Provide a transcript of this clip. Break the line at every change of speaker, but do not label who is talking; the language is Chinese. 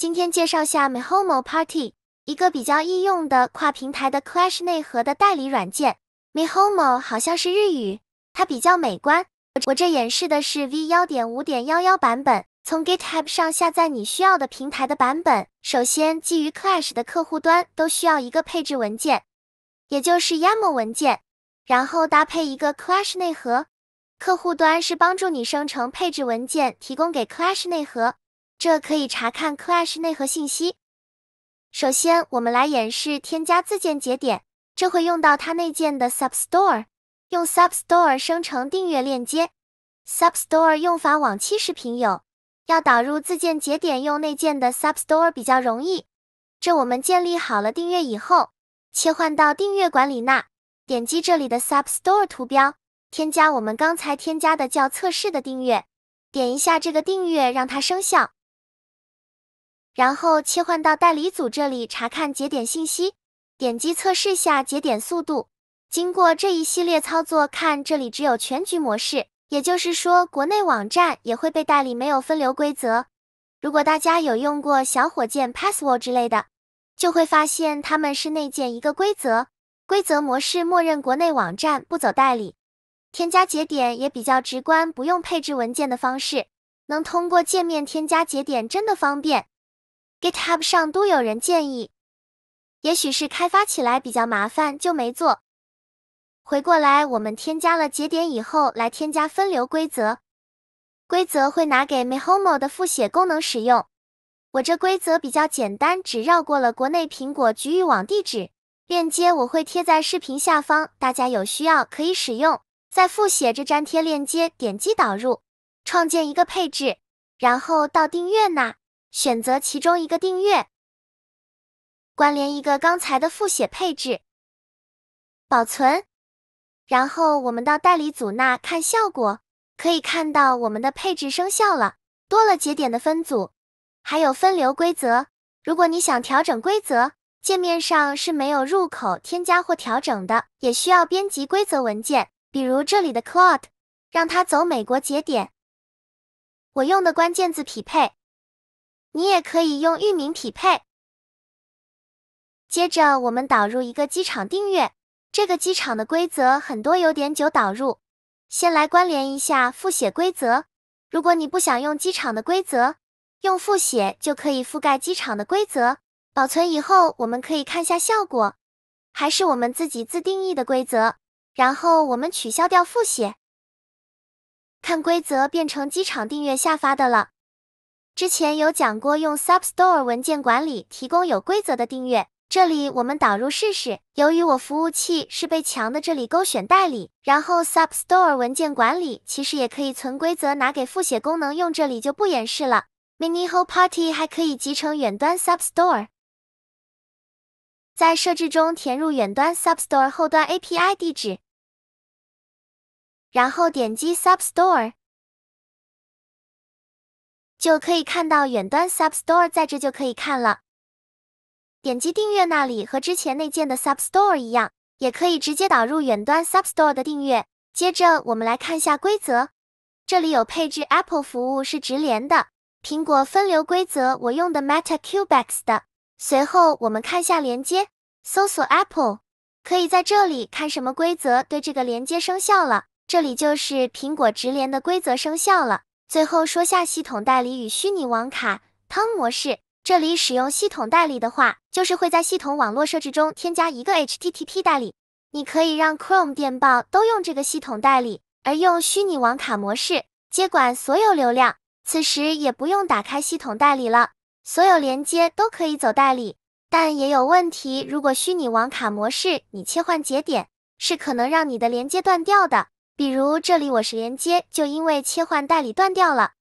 今天介绍下 Mahomo Party，一个比较易用的跨平台的 Clash 内核的代理软件。Mahomo 好像是日语，它比较美观。我这演示的是 v1.5.11 版本，从 GitHub 上下载你需要的平台的版本。首先，基于 Clash 的客户端都需要一个配置文件，也就是 YAML 文件，然后搭配一个 Clash 内核。客户端是帮助你生成配置文件，提供给 Clash 内核。这可以查看 Clash 内核信息。首先，我们来演示添加自建节点，这会用到它内建的 Sub Store。用 Sub Store 生成订阅链接，Sub Store 用法往期视频有。要导入自建节点，用内建的 Sub Store 比较容易。这我们建立好了订阅以后，切换到订阅管理那，点击这里的 Sub Store 图标，添加我们刚才添加的叫“测试”的订阅，点一下这个订阅让它生效。然后切换到代理组这里查看节点信息，点击测试下节点速度。经过这一系列操作，看这里只有全局模式，也就是说国内网站也会被代理，没有分流规则。如果大家有用过小火箭、Password 之类的，就会发现他们是内建一个规则，规则模式默认国内网站不走代理。添加节点也比较直观，不用配置文件的方式，能通过界面添加节点，真的方便。GitHub 上都有人建议，也许是开发起来比较麻烦就没做。回过来我们添加了节点以后，来添加分流规则，规则会拿给 m e h o m e 的复写功能使用。我这规则比较简单，只绕过了国内苹果局域网地址链接，我会贴在视频下方，大家有需要可以使用。在复写这粘贴链接，点击导入，创建一个配置，然后到订阅那。选择其中一个订阅，关联一个刚才的复写配置，保存，然后我们到代理组那看效果，可以看到我们的配置生效了，多了节点的分组，还有分流规则。如果你想调整规则，界面上是没有入口添加或调整的，也需要编辑规则文件，比如这里的 Cloud，让它走美国节点。我用的关键字匹配。你也可以用域名匹配。接着我们导入一个机场订阅，这个机场的规则很多有点久导入。先来关联一下复写规则。如果你不想用机场的规则，用复写就可以覆盖机场的规则。保存以后，我们可以看下效果，还是我们自己自定义的规则。然后我们取消掉复写，看规则变成机场订阅下发的了。之前有讲过用 Sub Store 文件管理提供有规则的订阅，这里我们导入试试。由于我服务器是被墙的，这里勾选代理。然后 Sub Store 文件管理其实也可以存规则拿给复写功能用，这里就不演示了。Mini Ho Party 还可以集成远端 Sub Store，在设置中填入远端 Sub Store 后端 API 地址，然后点击 Sub Store。就可以看到远端 Sub Store 在这就可以看了。点击订阅那里和之前那件的 Sub Store 一样，也可以直接导入远端 Sub Store 的订阅。接着我们来看一下规则，这里有配置 Apple 服务是直连的，苹果分流规则我用的 Meta q b e x 的。随后我们看下连接，搜索 Apple 可以在这里看什么规则对这个连接生效了。这里就是苹果直连的规则生效了。最后说下系统代理与虚拟网卡 t o n n 模式。这里使用系统代理的话，就是会在系统网络设置中添加一个 HTTP 代理。你可以让 Chrome、电报都用这个系统代理，而用虚拟网卡模式接管所有流量。此时也不用打开系统代理了，所有连接都可以走代理。但也有问题，如果虚拟网卡模式你切换节点，是可能让你的连接断掉的。比如这里我是连接，就因为切换代理断掉了。